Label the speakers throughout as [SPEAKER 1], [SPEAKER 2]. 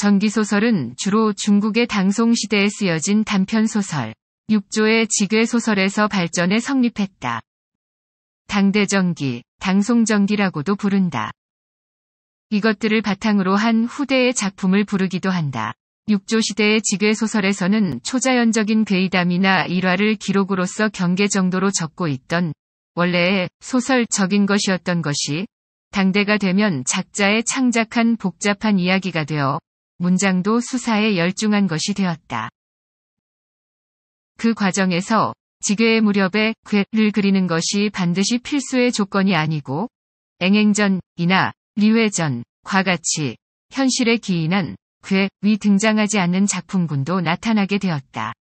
[SPEAKER 1] 전기소설은 주로 중국의 당송시대에 쓰여진 단편소설, 6조의 지괴소설에서 발전해 성립했다. 당대전기, 당송전기라고도 부른다. 이것들을 바탕으로 한 후대의 작품을 부르기도 한다. 6조 시대의 지괴소설에서는 초자연적인 괴이담이나 일화를 기록으로서 경계 정도로 적고 있던 원래의 소설적인 것이었던 것이 당대가 되면 작자의 창작한 복잡한 이야기가 되어 문장도 수사에 열중한 것이 되었다. 그 과정에서 지괴의 무렵에 괴를 그리는 것이 반드시 필수의 조건이 아니고 앵행전이나 리회전과 같이 현실에 기인한 괴 위 등장하지 않는 작품군도 나타나게 되었다.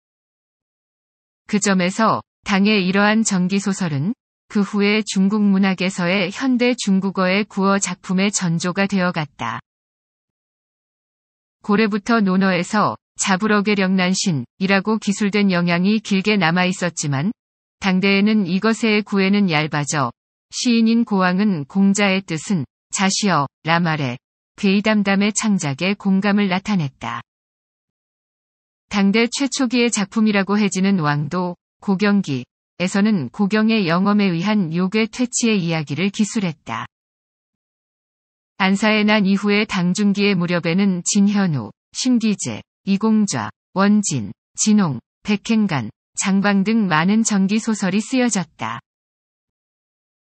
[SPEAKER 1] 그 점에서 당의 이러한 전기소설은 그 후에 중국 문학에서의 현대 중국어의 구어 작품의 전조가 되어갔다. 고래부터 논어에서 자부러게령난신이라고 기술된 영향이 길게 남아 있었지만 당대에는 이것의 구애는 얇아져 시인인 고왕은 공자의 뜻은 자시어 라말의 괴이담담의 창작에 공감을 나타냈다. 당대 최초기의 작품이라고 해지는 왕도 고경기에서는 고경의 영험에 의한 요괴 퇴치의 이야기를 기술했다. 안사에 난이후에 당중기의 무렵에는 진현우, 신기재 이공좌, 원진, 진홍, 백행간, 장방 등 많은 전기 소설이 쓰여졌다.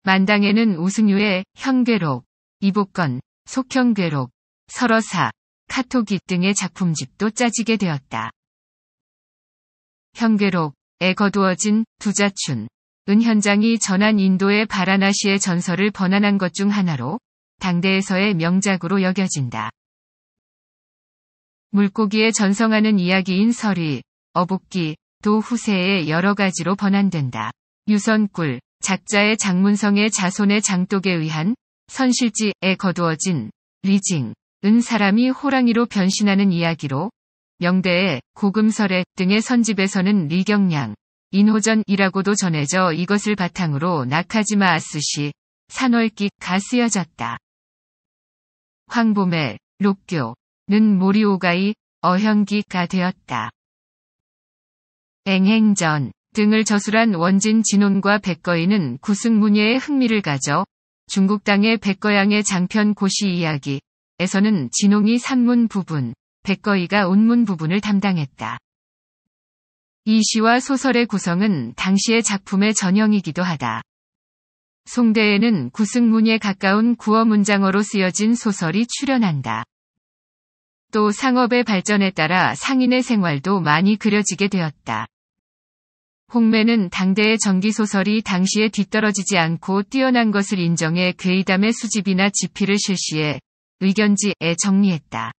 [SPEAKER 1] 만당에는 우승유의 형괴록 이복건, 속형괴록 설어사, 카토기 등의 작품집도 짜지게 되었다. 형괴록에 거두어진 두자춘, 은현장이 전한 인도의 바라나시의 전설을 번안한 것 중 하나로 당대에서의 명작으로 여겨진다. 물고기에 전성하는 이야기인 서리, 어복기, 도후세의 여러 가지로 번안된다. 유선꿀, 작자의 장문성의 자손의 장독에 의한 선실지에 거두어진 리징, 은 사람이 호랑이로 변신하는 이야기로 명대의 고금설의 등의 선집에서는 리경량, 인호전이라고도 전해져 이것을 바탕으로 나카지마 아스시 산월기가 쓰여졌다. 황보매 록교는 모리오가이 어현기가 되었다. 앵행전 등을 저술한 원진 진혼과 백거인은 구승문예의 흥미를 가져 중국 땅의 백거양의 장편 고시 이야기에서는 진홍이 산문 부분, 백거이가 온문 부분을 담당했다. 이 시와 소설의 구성은 당시의 작품의 전형이기도 하다. 송대에는 구승문에 가까운 구어 문장어로 쓰여진 소설이 출연한다또 상업의 발전에 따라 상인의 생활도 많이 그려지게 되었다. 홍매는 당대의 전기소설이 당시에 뒤떨어지지 않고 뛰어난 것을 인정해 괴이담의 수집이나 집필을 실시해 의견지에 정리했다.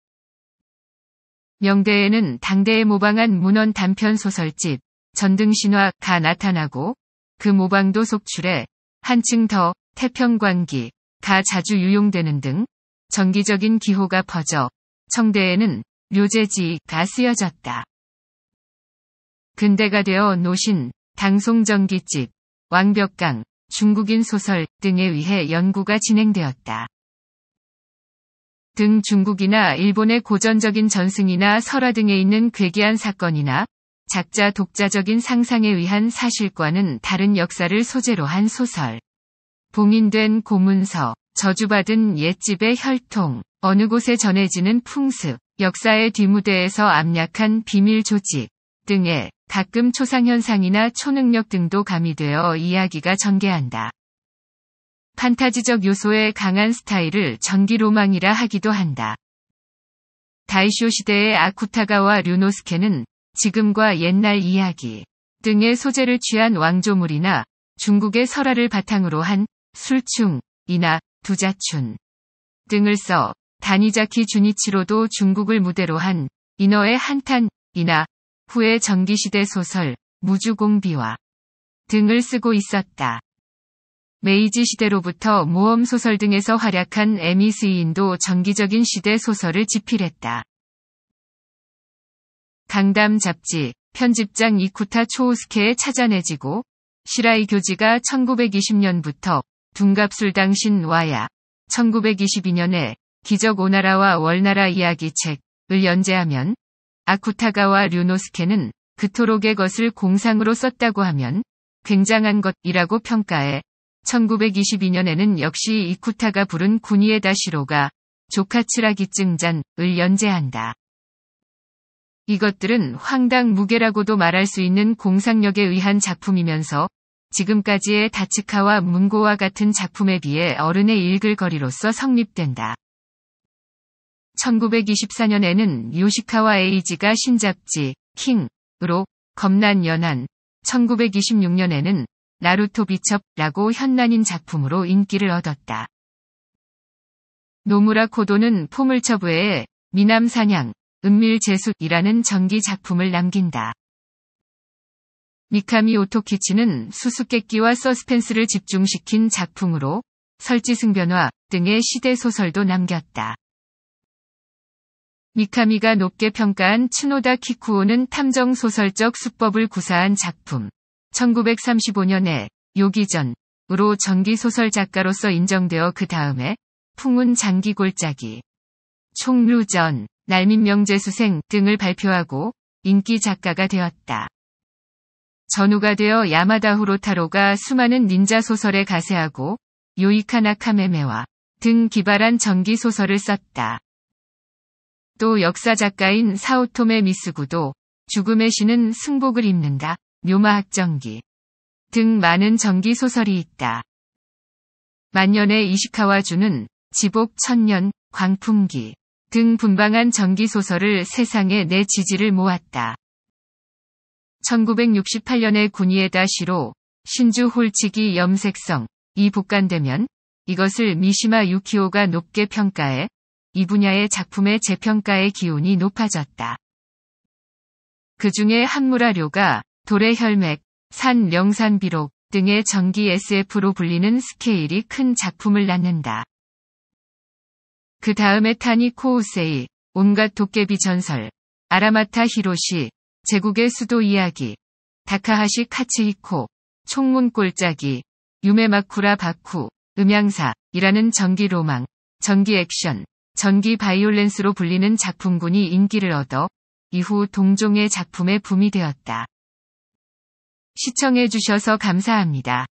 [SPEAKER 1] 명대에는 당대에 모방한 문헌 단편 소설집, 전등신화가 나타나고 그 모방도 속출해 한층 더 태평광기, 가 자주 유용되는 등 정기적인 기호가 퍼져 청대에는 묘제지가 쓰여졌다. 근대가 되어 노신, 당송전기집, 왕벽강, 중국인 소설 등에 의해 연구가 진행되었다. 등 중국이나 일본의 고전적인 전승이나 설화 등에 있는 괴기한 사건이나 작자 독자적인 상상에 의한 사실과는 다른 역사를 소재로 한 소설. 봉인된 고문서, 저주받은 옛집의 혈통, 어느 곳에 전해지는 풍습, 역사의 뒤무대에서 암약한 비밀 조직 등의 가끔 초상현상이나 초능력 등도 가미되어 이야기가 전개한다. 판타지적 요소의 강한 스타일을 전기로망이라 하기도 한다. 다이쇼 시대의 아쿠타가와 류노스케는 지금과 옛날 이야기 등의 소재를 취한 왕조물이나 중국의 설화를 바탕으로 한 술충이나 두자춘 등을 써 다니자키 주니치로도 중국을 무대로 한 인어의 한탄이나 후의 전기시대 소설 무주공비와 등을 쓰고 있었다. 메이지 시대로부터 모험소설 등에서 활약한 에미 스인도 정기적인 시대 소설을 집필했다. 강담 잡지 편집장 이쿠타 초우스케에 찾아내지고 시라이 교지가 1920년부터 둔갑술당 신와야 1922년에 기적 오나라와 월나라 이야기 책을 연재하면 아쿠타가와 류노스케는 그토록의 것을 공상으로 썼다고 하면 굉장한 것이라고 평가해 1922년에는 역시 이쿠타가 부른 군이에다 시로가 조카츠라기증잔을 연재한다. 이것들은 황당 무게라고도 말할 수 있는 공상력에 의한 작품이면서 지금까지의 다츠카와 문고와 같은 작품에 비해 어른의 읽을 거리로서 성립된다. 1924년에는 요시카와 에이지가 신잡지 킹으로 겁난 연한, 1926년에는 나루토 비첩라고 현란인 작품으로 인기를 얻었다. 노무라 코도는 포물처부에 미남 사냥, 은밀제수이라는 전기 작품을 남긴다. 미카미 오토키치는 수수께끼와 서스펜스를 집중시킨 작품으로 설지승변화 등의 시대 소설도 남겼다. 미카미가 높게 평가한 츠노다 키쿠오는 탐정 소설적 수법을 구사한 작품 1935년에 요기전으로 전기소설 작가로서 인정되어 그 다음에 풍운 장기골짜기, 총루전, 날민명제 수생 등을 발표하고 인기 작가가 되었다. 전우가 되어 야마다 후로타로가 수많은 닌자 소설에 가세하고 요이카나 카메메와 등 기발한 전기 소설을 썼다. 또 역사 작가인 사오토메 미스구도 죽음의 신은 승복을 입는다, 묘마학정기 등 많은 전기 소설이 있다. 만년의 이시카와주는 지복 천년, 광풍기 등 분방한 전기소설을 세상에 내 지지를 모았다. 1968년에 군이에다 시로 신주 홀치기 염색성 이 북간되면 이것을 미시마 유키오가 높게 평가해 이 분야의 작품의 재평가의 기운이 높아졌다. 그 중에 한무라료가 돌의 혈맥, 산 명산 비록 등의 전기 SF로 불리는 스케일이 큰 작품을 낳는다. 그 다음에 타니 코우세이, 온갖 도깨비 전설, 아라마타 히로시, 제국의 수도 이야기, 다카하시 카츠히코, 총문 꼴짜기, 유메마쿠라 바쿠, 음향사, 이라는 전기 로망, 전기 액션, 전기 바이올렌스로 불리는 작품군이 인기를 얻어 이후 동종의 작품의 붐이 되었다. 시청해주셔서 감사합니다.